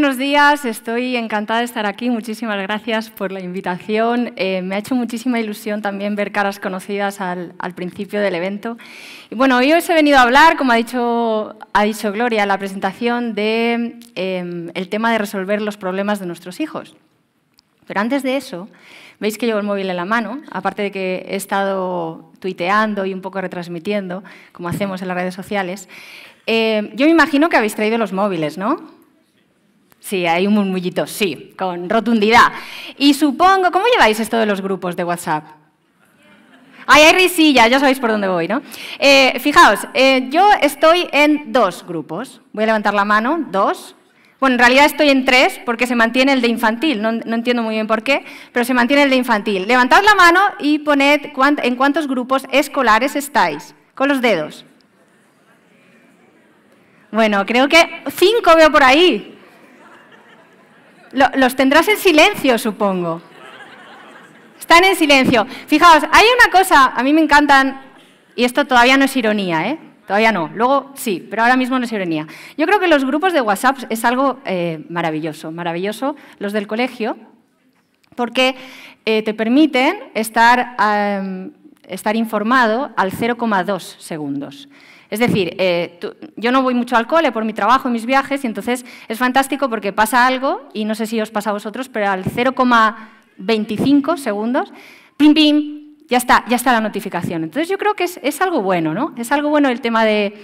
buenos días, estoy encantada de estar aquí. Muchísimas gracias por la invitación. Eh, me ha hecho muchísima ilusión también ver caras conocidas al, principio del evento. Y bueno, hoy os he venido a hablar, como ha dicho, ha dicho Gloria, la presentación del de, em, tema de resolver los problemas de nuestros hijos. Pero antes de eso, veis que llevo el móvil en la mano, aparte de que he estado tuiteando y un poco retransmitiendo, como hacemos en las redes sociales. Eh, yo me imagino que habéis traído los móviles, ¿no? Sí, hay un murmullito, sí, con rotundidad. Y supongo, ¿cómo lleváis esto de los grupos de WhatsApp? Ay, hay risilla, ya sabéis por dónde voy, ¿no? Eh, fijaos, eh, yo estoy en dos grupos. Voy a levantar la mano, dos. Bueno, en realidad estoy en tres porque se mantiene el de infantil, no, entiendo muy bien por qué, pero se mantiene el de infantil. Levantad la mano y poned en cuántos grupos escolares estáis, con los dedos. Bueno, creo que cinco veo por ahí los tendrás en silencio, supongo. Están en silencio. Fijaos, hay una cosa, a mí me encantan, y esto todavía no es ironía, ¿eh? Todavía no. Luego sí, pero ahora mismo no es ironía. Yo creo que los grupos de WhatsApp es algo eh, maravilloso, maravilloso, los del colegio, porque eh, te permiten estar, estar informado al 0,2 segundos. Es decir, eh, yo no voy mucho al cole por mi trabajo y mis viajes, y entonces es fantástico porque pasa algo, y no sé si os pasa a vosotros, pero al 0,25 segundos, pim, pim, ya está, ya está la notificación. Entonces yo creo que es, algo bueno, ¿no? Es algo bueno el tema de,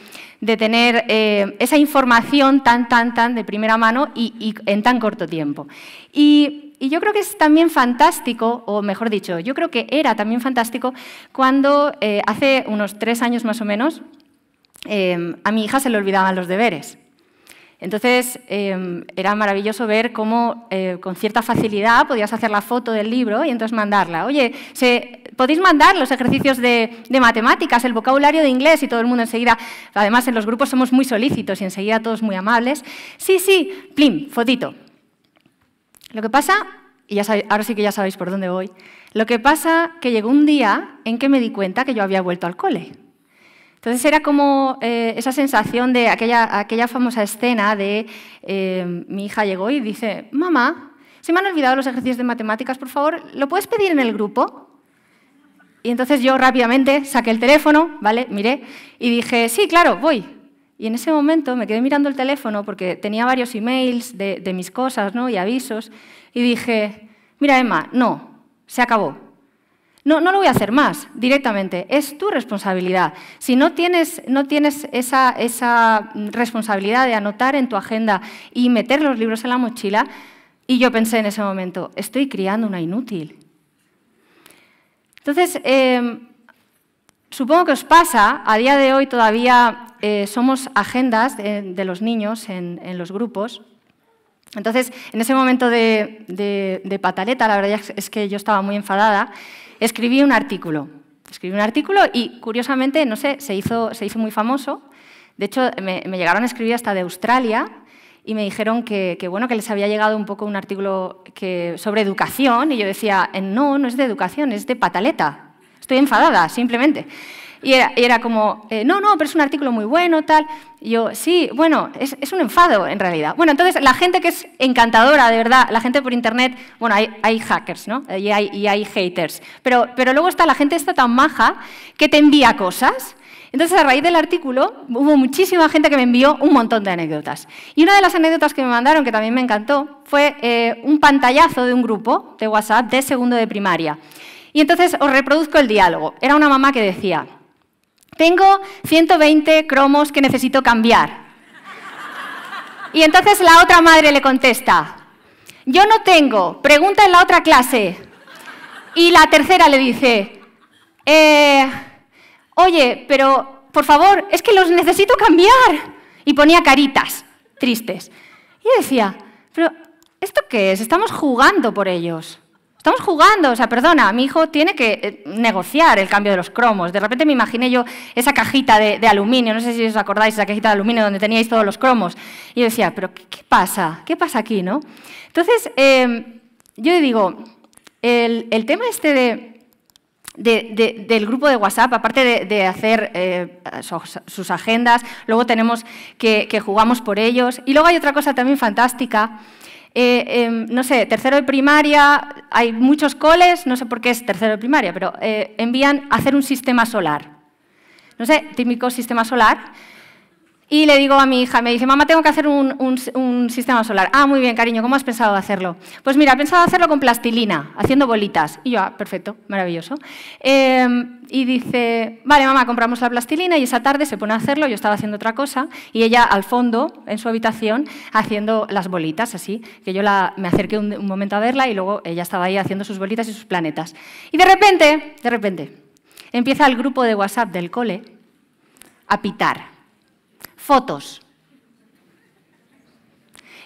tener eh, esa información tan, tan, tan de primera mano y, en tan corto tiempo. Y, yo creo que es también fantástico, o mejor dicho, yo creo que era también fantástico cuando eh, hace unos tres años más o menos, Em, a mi hija se le olvidaban los deberes. Entonces, em, era maravilloso ver cómo eh, con cierta facilidad podías hacer la foto del libro y entonces mandarla. Oye, ¿se, podéis mandar los ejercicios de, matemáticas, el vocabulario de inglés y todo el mundo enseguida, además en los grupos somos muy solícitos y enseguida todos muy amables. Sí, sí, plim, fotito. Lo que pasa, y ahora sí que ya sabéis por dónde voy, lo que pasa que llegó un día en que me di cuenta que yo había vuelto al cole. Entonces era como eh, esa sensación de aquella, aquella famosa escena de eh, mi hija llegó y dice, mamá, se me han olvidado los ejercicios de matemáticas, por favor, ¿lo puedes pedir en el grupo? Y entonces yo rápidamente saqué el teléfono, ¿vale? Miré y dije, sí, claro, voy. Y en ese momento me quedé mirando el teléfono porque tenía varios emails de, de mis cosas y avisos y dije, mira Emma, no, se acabó. No, lo voy a hacer más directamente. Es tu responsabilidad. Si no tienes, no tienes esa, responsabilidad de anotar en tu agenda y meter los libros en la mochila, y yo pensé en ese momento, estoy criando una inútil. Entonces, em, supongo que os pasa, a día de hoy todavía eh, somos agendas de, los niños en los grupos, entonces, en ese momento de, pataleta, la verdad es que yo estaba muy enfadada, escribí un artículo. Escribí un artículo y, curiosamente, no sé, se hizo, se hizo muy famoso. De hecho, me, llegaron a escribir hasta de Australia y me dijeron que, bueno, que les había llegado un poco un artículo sobre educación y yo decía, eh, no, no es de educación, es de pataleta. Estoy enfadada, simplemente. Y era, como, eh, no, no, pero es un artículo muy bueno, tal. Y yo, sí, bueno, es, un enfado en realidad. Bueno, entonces la gente que es encantadora, de verdad, la gente por internet, bueno, hay, hackers, ¿no? Y hay, haters. Pero, pero luego está la gente está tan maja que te envía cosas. Entonces, a raíz del artículo, hubo muchísima gente que me envió un montón de anécdotas. Y una de las anécdotas que me mandaron, que también me encantó, fue eh, un pantallazo de un grupo de WhatsApp de segundo de primaria. Y entonces os reproduzco el diálogo. Era una mamá que decía, tengo 120 cromos que necesito cambiar. Y entonces la otra madre le contesta, yo no tengo, pregunta en la otra clase. Y la tercera le dice, eh, oye, pero por favor, es que los necesito cambiar. Y ponía caritas tristes. Y decía, pero ¿esto qué es? Estamos jugando por ellos. Estamos jugando, o sea, perdona, mi hijo tiene que eh, negociar el cambio de los cromos. De repente me imaginé yo esa cajita de, aluminio, no sé si os acordáis, esa cajita de aluminio donde teníais todos los cromos. Y yo decía, pero ¿qué, pasa? ¿Qué pasa aquí, no? Entonces, eh, yo digo, el, tema este de... del grupo de WhatsApp, aparte de, hacer eh, sus, agendas, luego tenemos que, que jugamos por ellos. Y luego hay otra cosa también fantástica, eh, em, no sé, tercero de primaria, hay muchos coles, no sé por qué es tercero de primaria, pero eh, envían a hacer un sistema solar. No sé, típico sistema solar. Y le digo a mi hija, me dice, mamá, tengo que hacer un, sistema solar. Ah, muy bien, cariño, ¿cómo has pensado hacerlo? Pues mira, he pensado hacerlo con plastilina, haciendo bolitas. Y yo, ah, perfecto, maravilloso. Em, y dice, vale, mamá, compramos la plastilina y esa tarde se pone a hacerlo, yo estaba haciendo otra cosa, y ella al fondo, en su habitación, haciendo las bolitas, así, que yo me acerqué un, un momento a verla y luego ella estaba ahí haciendo sus bolitas y sus planetas. Y de repente, de repente, empieza el grupo de WhatsApp del cole a pitar fotos.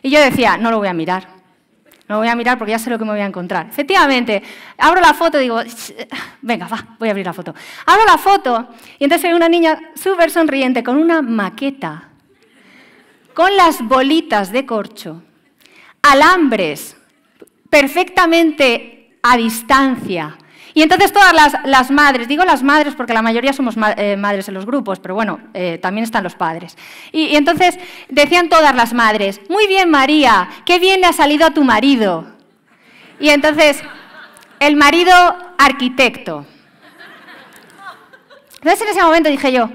Y yo decía, no lo voy a mirar. No lo voy a mirar porque ya sé lo que me voy a encontrar. Efectivamente, abro la foto y digo, venga, va, voy a abrir la foto. Abro la foto y entonces hay una niña súper sonriente con una maqueta, con las bolitas de corcho, alambres perfectamente a distancia, y entonces todas las, las, madres, digo las madres porque la mayoría somos eh, madres en los grupos, pero bueno, eh, también están los padres. Y, y, entonces decían todas las madres, muy bien María, qué bien le ha salido a tu marido. Y entonces, el marido arquitecto. Entonces en ese momento dije yo,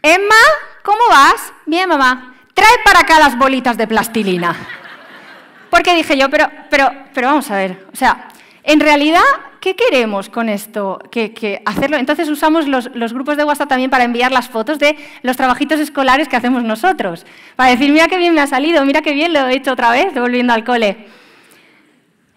Emma, ¿cómo vas? Bien, mamá, trae para acá las bolitas de plastilina. Porque dije yo, pero, pero, pero vamos a ver, o sea, en realidad ¿Qué queremos con esto? hacerlo? Entonces usamos los, grupos de WhatsApp también para enviar las fotos de los trabajitos escolares que hacemos nosotros. Para decir, mira qué bien me ha salido, mira qué bien lo he hecho otra vez, volviendo al cole.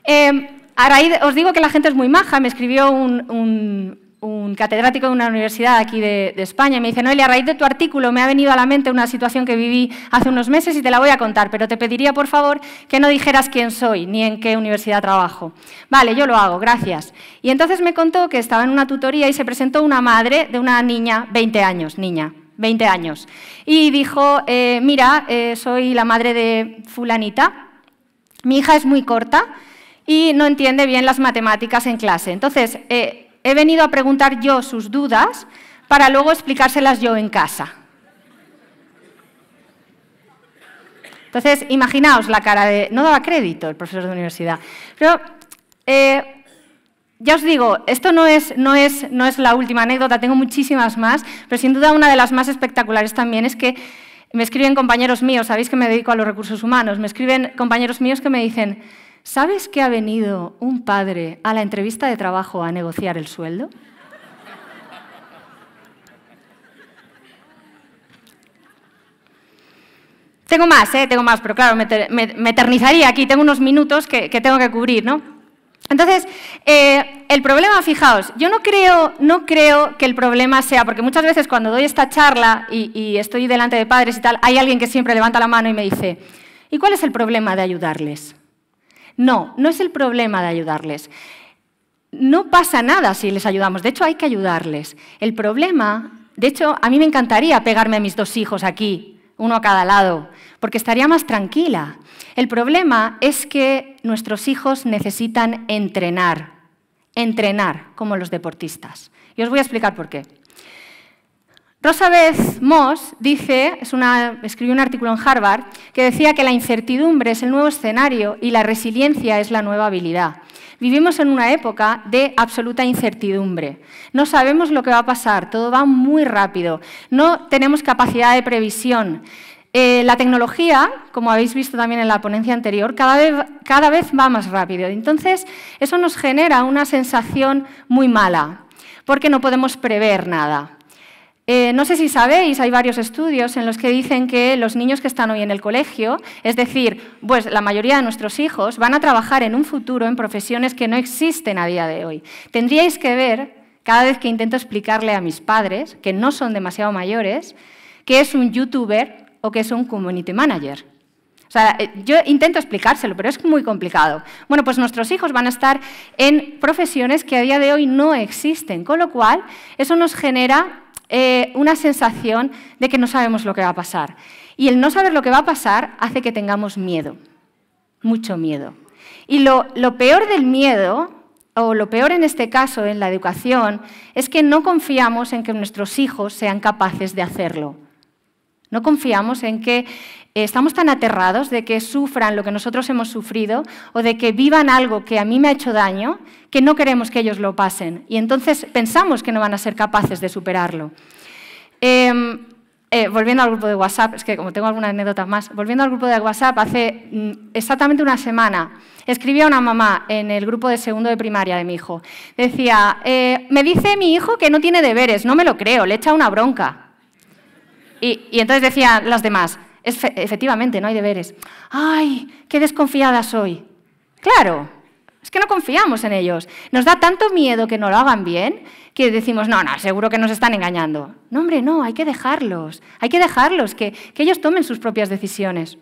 Eh, ahora, os digo que la gente es muy maja. Me escribió un un catedrático de una universidad aquí de, España me dice, Noelia, a raíz de tu artículo me ha venido a la mente una situación que viví hace unos meses y te la voy a contar, pero te pediría, por favor, que no dijeras quién soy ni en qué universidad trabajo. Vale, yo lo hago, gracias. Y entonces me contó que estaba en una tutoría y se presentó una madre de una niña, 20 años, niña, 20 años, y dijo, eh, mira, eh, soy la madre de fulanita, mi hija es muy corta y no entiende bien las matemáticas en clase. Entonces, eh, He venido a preguntar yo sus dudas para luego explicárselas yo en casa. Entonces, imaginaos la cara de... No daba crédito el profesor de universidad. Pero eh, ya os digo, esto no es, no, es, no es la última anécdota, tengo muchísimas más, pero sin duda una de las más espectaculares también es que me escriben compañeros míos, sabéis que me dedico a los recursos humanos, me escriben compañeros míos que me dicen, ¿Sabes que ha venido un padre a la entrevista de trabajo a negociar el sueldo? Tengo más, ¿eh? tengo más, pero claro, me, eternizaría aquí, tengo unos minutos que, tengo que cubrir, ¿no? Entonces, eh, el problema, fijaos, yo no creo, no creo que el problema sea, porque muchas veces cuando doy esta charla y estoy delante de padres y tal, hay alguien que siempre levanta la mano y me dice, ¿y cuál es el problema de ayudarles? No, no es el problema de ayudarles. No pasa nada si les ayudamos, de hecho hay que ayudarles. El problema, de hecho, a mí me encantaría pegarme a mis dos hijos aquí, uno a cada lado, porque estaría más tranquila. El problema es que nuestros hijos necesitan entrenar, entrenar como los deportistas. Y os voy a explicar por qué. Rosa Beth Moss dice, escribió un artículo en Harvard que decía que la incertidumbre es el nuevo escenario y la resiliencia es la nueva habilidad. Vivimos en una época de absoluta incertidumbre. No sabemos lo que va a pasar, todo va muy rápido, no tenemos capacidad de previsión. Eh, la tecnología, como habéis visto también en la ponencia anterior, cada vez, cada vez va más rápido. Entonces, eso nos genera una sensación muy mala, porque no podemos prever nada. Eh, no sé si sabéis, hay varios estudios en los que dicen que los niños que están hoy en el colegio, es decir, pues la mayoría de nuestros hijos, van a trabajar en un futuro en profesiones que no existen a día de hoy. Tendríais que ver, cada vez que intento explicarle a mis padres, que no son demasiado mayores, qué es un youtuber o qué es un community manager. O sea, eh, yo intento explicárselo, pero es muy complicado. Bueno, pues nuestros hijos van a estar en profesiones que a día de hoy no existen, con lo cual eso nos genera eh, una sensación de que no sabemos lo que va a pasar. Y el no saber lo que va a pasar hace que tengamos miedo, mucho miedo. Y lo, lo peor del miedo, o lo peor en este caso en la educación, es que no confiamos en que nuestros hijos sean capaces de hacerlo. No confiamos en que eh, estamos tan aterrados de que sufran lo que nosotros hemos sufrido o de que vivan algo que a mí me ha hecho daño, que no queremos que ellos lo pasen. Y entonces pensamos que no van a ser capaces de superarlo. Em, eh, volviendo al grupo de WhatsApp, es que como tengo alguna anécdota más, volviendo al grupo de WhatsApp, hace mm, exactamente una semana escribí a una mamá en el grupo de segundo de primaria de mi hijo. Decía, eh, me dice mi hijo que no tiene deberes, no me lo creo, le echa una bronca. Y, y entonces decían las demás, efectivamente, no hay deberes. ¡Ay, qué desconfiada soy! Claro, es que no confiamos en ellos. Nos da tanto miedo que no lo hagan bien que decimos, no, no, seguro que nos están engañando. No, hombre, no, hay que dejarlos. Hay que dejarlos, que, que ellos tomen sus propias decisiones.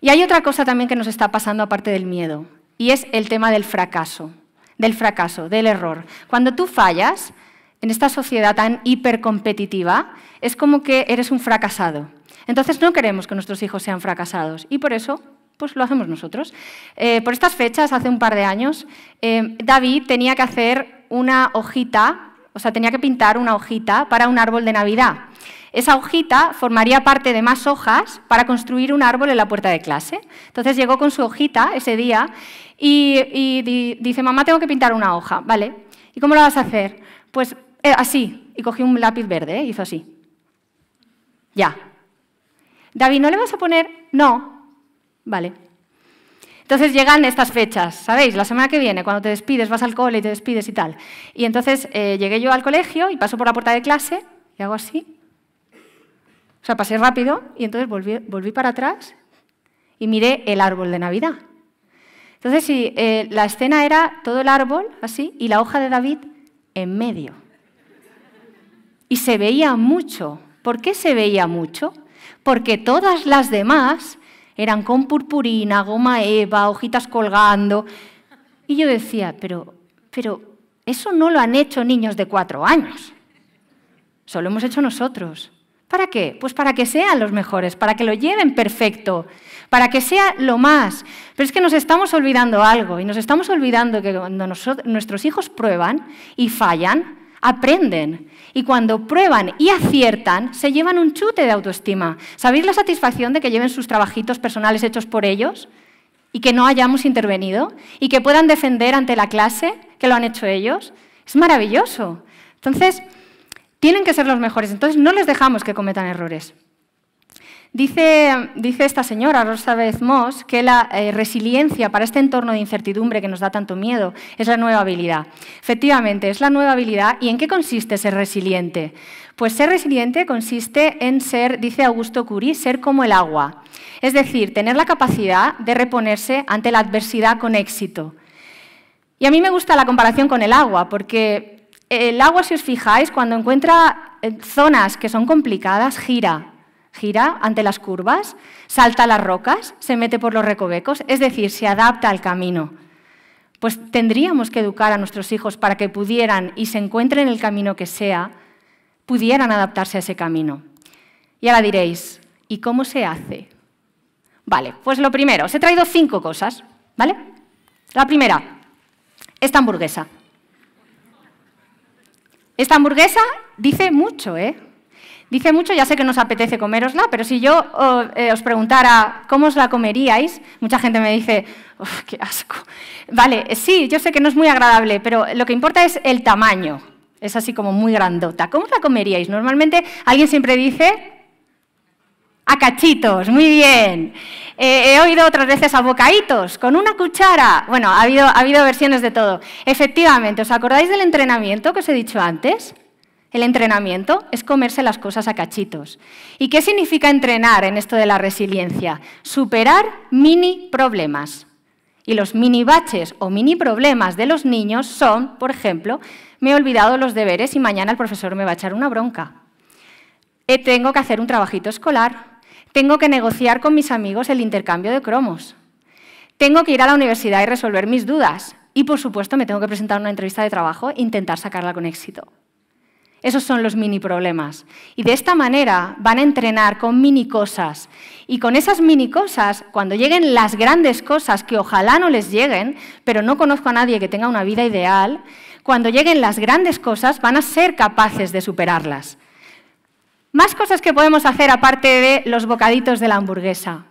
Y hay otra cosa también que nos está pasando aparte del miedo, y es el tema del fracaso, del fracaso, del error. Cuando tú fallas, en esta sociedad tan hipercompetitiva, es como que eres un fracasado. Entonces no queremos que nuestros hijos sean fracasados y por eso pues lo hacemos nosotros. Eh, por estas fechas, hace un par de años, eh, David tenía que hacer una hojita, o sea, tenía que pintar una hojita para un árbol de Navidad. Esa hojita formaría parte de más hojas para construir un árbol en la puerta de clase. Entonces llegó con su hojita ese día y, dice, mamá, tengo que pintar una hoja. Vale, ¿y cómo lo vas a hacer? Pues eh, así, y cogí un lápiz verde, y eh, hizo así. Ya. David, ¿no le vas a poner? No. Vale. Entonces llegan estas fechas, ¿sabéis? La semana que viene, cuando te despides, vas al cole y te despides y tal. Y entonces eh, llegué yo al colegio y paso por la puerta de clase y hago así. O sea, pasé rápido y entonces volví, para atrás y miré el árbol de Navidad. Entonces, sí, la escena era todo el árbol así y la hoja de David en medio. Y se veía mucho. ¿Por qué se veía mucho? Porque todas las demás eran con purpurina, goma eva, hojitas colgando. Y yo decía, pero, pero eso no lo han hecho niños de cuatro años. Solo hemos hecho nosotros. ¿Para qué? Pues para que sean los mejores, para que lo lleven perfecto, para que sea lo más. Pero es que nos estamos olvidando algo y nos estamos olvidando que cuando nosotros, nuestros hijos prueban y fallan, aprenden y cuando prueban y aciertan, se llevan un chute de autoestima. ¿Sabéis la satisfacción de que lleven sus trabajitos personales hechos por ellos y que no hayamos intervenido y que puedan defender ante la clase que lo han hecho ellos? Es maravilloso. Entonces, tienen que ser los mejores. Entonces, no les dejamos que cometan errores. Dice, esta señora, Rosa Beth Moss, que la eh, resiliencia para este entorno de incertidumbre que nos da tanto miedo es la nueva habilidad. Efectivamente, es la nueva habilidad. ¿Y en qué consiste ser resiliente? Pues ser resiliente consiste en ser, dice Augusto Curie, ser como el agua. Es decir, tener la capacidad de reponerse ante la adversidad con éxito. Y a mí me gusta la comparación con el agua, porque el agua, si os fijáis, cuando encuentra eh, zonas que son complicadas, gira gira ante las curvas, salta las rocas, se mete por los recovecos, es decir, se adapta al camino. Pues tendríamos que educar a nuestros hijos para que pudieran y se encuentren en el camino que sea, pudieran adaptarse a ese camino. Y ahora diréis, ¿y cómo se hace? Vale, pues lo primero, os he traído cinco cosas, ¿vale? La primera, esta hamburguesa. Esta hamburguesa dice mucho, ¿eh? Dice mucho, ya sé que no os apetece comerosla, pero si yo eh, os preguntara cómo os la comeríais, mucha gente me dice, uff, qué asco. Vale, eh, sí, yo sé que no es muy agradable, pero lo que importa es el tamaño. Es así como muy grandota. ¿Cómo os la comeríais? Normalmente alguien siempre dice, a cachitos, muy bien. Eh, he oído otras veces a bocaditos, con una cuchara. Bueno, ha habido, ha habido versiones de todo. Efectivamente, ¿os acordáis del entrenamiento que os he dicho antes? El entrenamiento es comerse las cosas a cachitos. ¿Y qué significa entrenar en esto de la resiliencia? Superar mini problemas. Y los mini baches o mini problemas de los niños son, por ejemplo, me he olvidado los deberes y mañana el profesor me va a echar una bronca. Eh, tengo que hacer un trabajito escolar. Tengo que negociar con mis amigos el intercambio de cromos. Tengo que ir a la universidad y resolver mis dudas. Y, por supuesto, me tengo que presentar una entrevista de trabajo e intentar sacarla con éxito. Esos son los mini problemas. Y de esta manera van a entrenar con mini cosas. Y con esas mini cosas, cuando lleguen las grandes cosas, que ojalá no les lleguen, pero no conozco a nadie que tenga una vida ideal, cuando lleguen las grandes cosas van a ser capaces de superarlas. Más cosas que podemos hacer aparte de los bocaditos de la hamburguesa.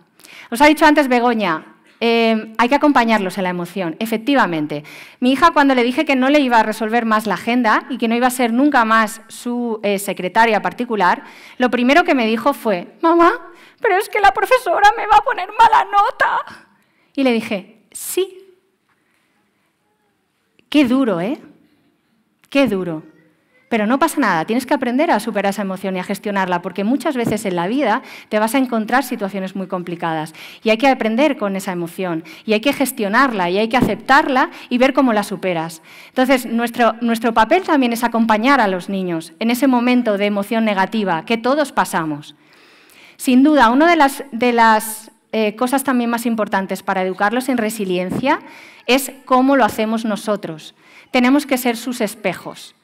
Os ha dicho antes Begoña, eh, hay que acompañarlos en la emoción, efectivamente. Mi hija, cuando le dije que no le iba a resolver más la agenda y que no iba a ser nunca más su eh, secretaria particular, lo primero que me dijo fue, mamá, pero es que la profesora me va a poner mala nota. Y le dije, sí. Qué duro, ¿eh? Qué duro. Pero no pasa nada, tienes que aprender a superar esa emoción y a gestionarla, porque muchas veces en la vida te vas a encontrar situaciones muy complicadas y hay que aprender con esa emoción y hay que gestionarla y hay que aceptarla y ver cómo la superas. Entonces, nuestro, nuestro papel también es acompañar a los niños en ese momento de emoción negativa que todos pasamos. Sin duda, una de las, de las eh, cosas también más importantes para educarlos en resiliencia es cómo lo hacemos nosotros. Tenemos que ser sus espejos.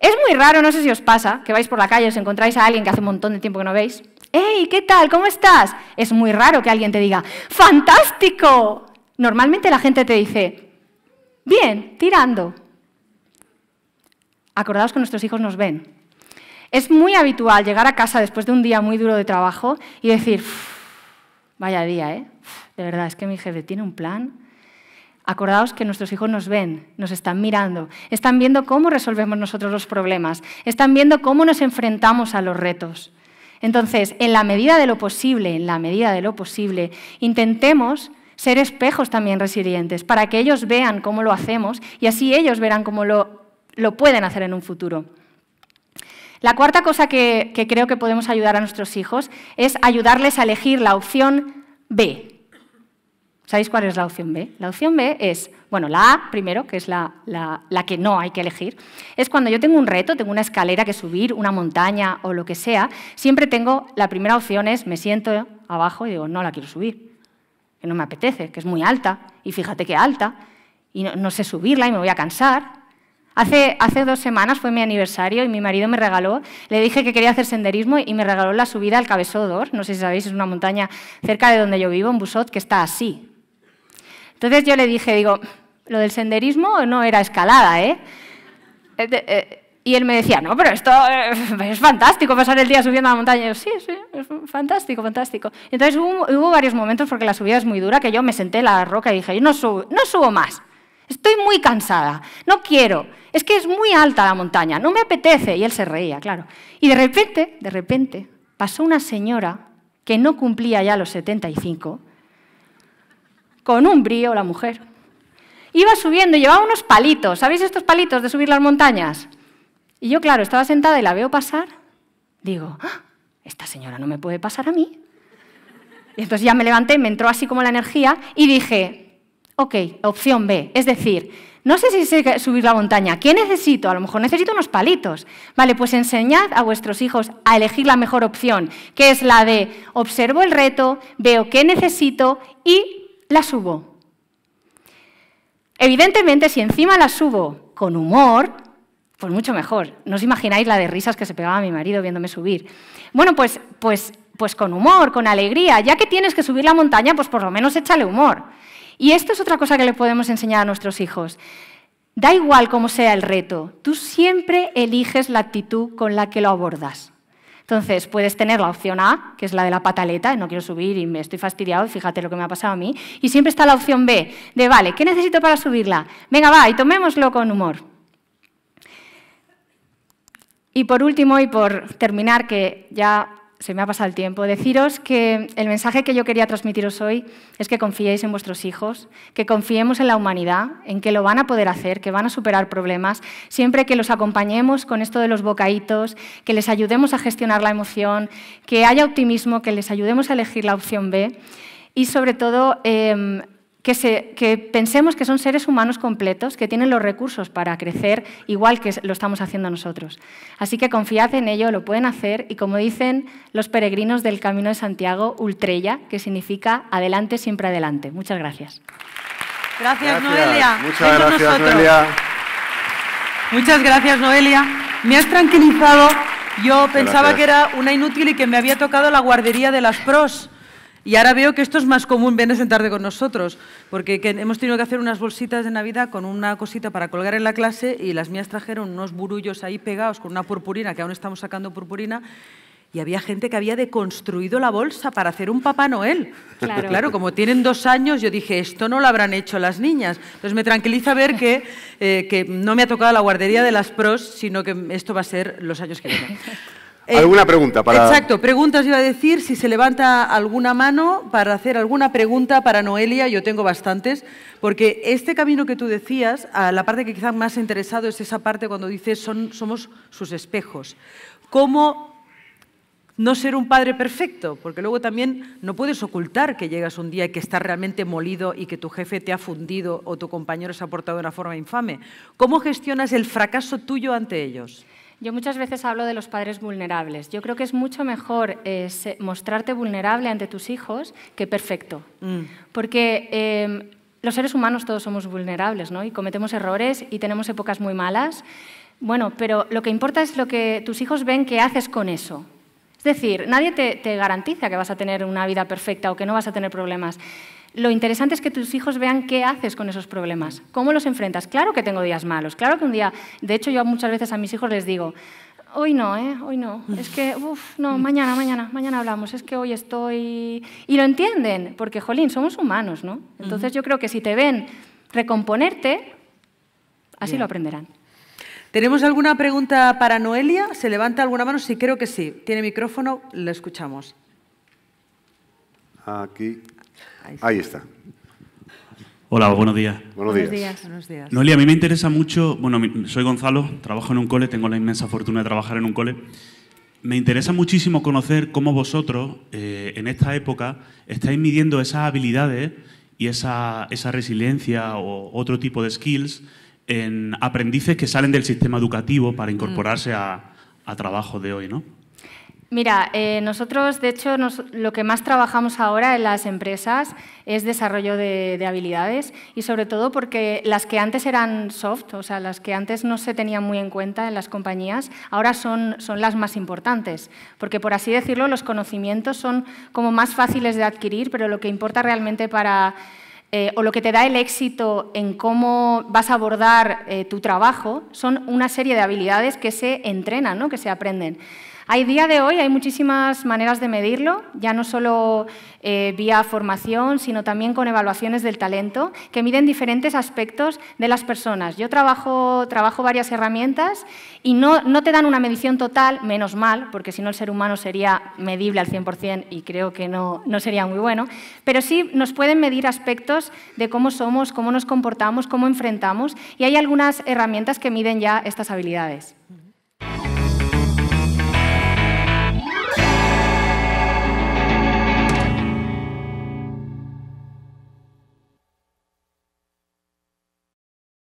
Es muy raro, no sé si os pasa, que vais por la calle y os encontráis a alguien que hace un montón de tiempo que no veis. ¡Hey, qué tal! ¿Cómo estás? Es muy raro que alguien te diga, ¡fantástico! Normalmente la gente te dice, bien, tirando. Acordaos que nuestros hijos nos ven. Es muy habitual llegar a casa después de un día muy duro de trabajo y decir, vaya día, ¿eh? De verdad, es que mi jefe tiene un plan Acordaos que nuestros hijos nos ven, nos están mirando, están viendo cómo resolvemos nosotros los problemas, están viendo cómo nos enfrentamos a los retos. Entonces, en la medida de lo posible, en la medida de lo posible, intentemos ser espejos también resilientes para que ellos vean cómo lo hacemos y así ellos verán cómo lo, lo pueden hacer en un futuro. La cuarta cosa que, que creo que podemos ayudar a nuestros hijos es ayudarles a elegir la opción B, ¿Sabéis cuál es la opción B? La opción B es, bueno, la A primero, que es la, la, la, que no hay que elegir, es cuando yo tengo un reto, tengo una escalera que subir, una montaña o lo que sea, siempre tengo, la primera opción es me siento abajo y digo, no la quiero subir, que no me apetece, que es muy alta, y fíjate qué alta, y no, sé subirla y me voy a cansar. Hace, hace dos semanas fue mi aniversario y mi marido me regaló, le dije que quería hacer senderismo y me regaló la subida al Cabezodor, no sé si sabéis, es una montaña cerca de donde yo vivo, en Busot, que está así, entonces yo le dije, digo, lo del senderismo no era escalada, ¿eh? eh, eh y él me decía, no, pero esto eh, es fantástico, pasar el día subiendo a la montaña. yo, sí, sí, es fantástico, fantástico. entonces hubo, varios momentos, porque la subida es muy dura, que yo me senté en la roca y dije, yo no subo, no subo más. Estoy muy cansada, no quiero. Es que es muy alta la montaña, no me apetece. Y él se reía, claro. Y de repente, de repente, pasó una señora que no cumplía ya los 75 con un brío la mujer. Iba subiendo, llevaba unos palitos, ¿sabéis estos palitos de subir las montañas? Y yo, claro, estaba sentada y la veo pasar, digo, ah, esta señora no me puede pasar a mí. Y entonces ya me levanté, me entró así como la energía y dije, ok, opción B, es decir, no sé si sé subir la montaña, ¿qué necesito? A lo mejor necesito unos palitos. Vale, pues enseñad a vuestros hijos a elegir la mejor opción, que es la de observo el reto, veo qué necesito y la subo. Evidentemente, si encima la subo con humor, pues mucho mejor. No os imagináis la de risas que se pegaba mi marido viéndome subir. Bueno, pues, pues, pues con humor, con alegría. Ya que tienes que subir la montaña, pues por lo menos échale humor. Y esto es otra cosa que le podemos enseñar a nuestros hijos. Da igual cómo sea el reto, tú siempre eliges la actitud con la que lo abordas. Entonces, puedes tener la opción A, que es la de la pataleta, no quiero subir y me estoy fastidiado, fíjate lo que me ha pasado a mí. Y siempre está la opción B, de vale, ¿qué necesito para subirla? Venga, va, y tomémoslo con humor. Y por último, y por terminar, que ya se me ha pasado el tiempo. Deciros que el mensaje que yo quería transmitiros hoy es que confiéis en vuestros hijos, que confiemos en la humanidad, en que lo van a poder hacer, que van a superar problemas, siempre que los acompañemos con esto de los bocaditos, que les ayudemos a gestionar la emoción, que haya optimismo, que les ayudemos a elegir la opción B y sobre todo... Em, que, pensemos que son seres humanos completos, que tienen los recursos para crecer igual que lo estamos haciendo nosotros. Así que confiad en ello, lo pueden hacer y como dicen los peregrinos del Camino de Santiago, ultrella, que significa adelante, siempre adelante. Muchas gracias. Gracias, Noelia. Muchas gracias, Noelia. Muchas gracias, Noelia. Me has tranquilizado. Yo pensaba que era una inútil y que me había tocado la guardería de las pros. Y ahora veo que esto es más común, ven a sentarte con nosotros, porque hemos tenido que hacer unas bolsitas de Navidad con una cosita para colgar en la clase y las mías trajeron unos burullos ahí pegados con una purpurina, que aún estamos sacando purpurina, y había gente que había deconstruido la bolsa para hacer un Papá Noel. Claro. como tienen dos años, yo dije, esto no lo habrán hecho las niñas. Entonces me tranquiliza ver que, eh, que no me ha tocado la guardería de las pros, sino que esto va a ser los años que vienen. Eh, ¿Alguna pregunta para.? Exacto, preguntas iba a decir. Si se levanta alguna mano para hacer alguna pregunta para Noelia, yo tengo bastantes, porque este camino que tú decías, la parte que quizás más ha interesado es esa parte cuando dices son, somos sus espejos. ¿Cómo no ser un padre perfecto, porque luego también no puedes ocultar que llegas un día y que estás realmente molido y que tu jefe te ha fundido o tu compañero se ha portado de una forma infame. ¿Cómo gestionas el fracaso tuyo ante ellos? Yo muchas veces hablo de los padres vulnerables. Yo creo que es mucho mejor eh, mostrarte vulnerable ante tus hijos que perfecto. Mm. Porque em, los seres humanos todos somos vulnerables, ¿no? Y cometemos errores y tenemos épocas muy malas. Bueno, pero lo que importa es lo que tus hijos ven que haces con eso. Es decir, nadie te garantiza que vas a tener una vida perfecta o que no vas a tener problemas lo interesante es que tus hijos vean qué haces con esos problemas, cómo los enfrentas. Claro que tengo días malos, claro que un día, de hecho yo muchas veces a mis hijos les digo, hoy no, ¿eh? hoy no, es que, uff, no, mañana, mañana, mañana hablamos, es que hoy estoy... Y lo entienden, porque, jolín, somos humanos, ¿no? Entonces yo creo que si te ven recomponerte, así lo aprenderán. ¿Tenemos alguna pregunta para Noelia? ¿Se levanta alguna mano? Sí, creo que sí. Tiene micrófono, la escuchamos. Aquí Ahí está. Hola, buenos días. Buenos días. Buenos Noelia, a mí me interesa mucho, bueno, soy Gonzalo, trabajo en un cole, tengo la inmensa fortuna de trabajar en un cole. Me interesa muchísimo conocer cómo vosotros, eh, en esta época, estáis midiendo esas habilidades y esa, esa resiliencia o otro tipo de skills en aprendices que salen del sistema educativo para incorporarse mm. a, a trabajo de hoy, ¿no? Mira, eh, nosotros de hecho lo que más trabajamos ahora en las empresas es desarrollo de, habilidades y sobre todo porque las que antes eran soft, o sea, las que antes no se tenían muy en cuenta en las compañías, ahora son, las más importantes, porque por así decirlo los conocimientos son como más fáciles de adquirir, pero lo que importa realmente para... Eh, o lo que te da el éxito en cómo vas a abordar eh, tu trabajo son una serie de habilidades que se entrenan, ¿no? que se aprenden. A día de hoy hay muchísimas maneras de medirlo, ya no solo eh, vía formación, sino también con evaluaciones del talento, que miden diferentes aspectos de las personas. Yo trabajo, varias herramientas y no, te dan una medición total, menos mal, porque si no el ser humano sería medible al 100% y creo que no sería muy bueno, pero sí nos pueden medir aspectos de cómo somos, cómo nos comportamos, cómo enfrentamos y hay algunas herramientas que miden ya estas habilidades.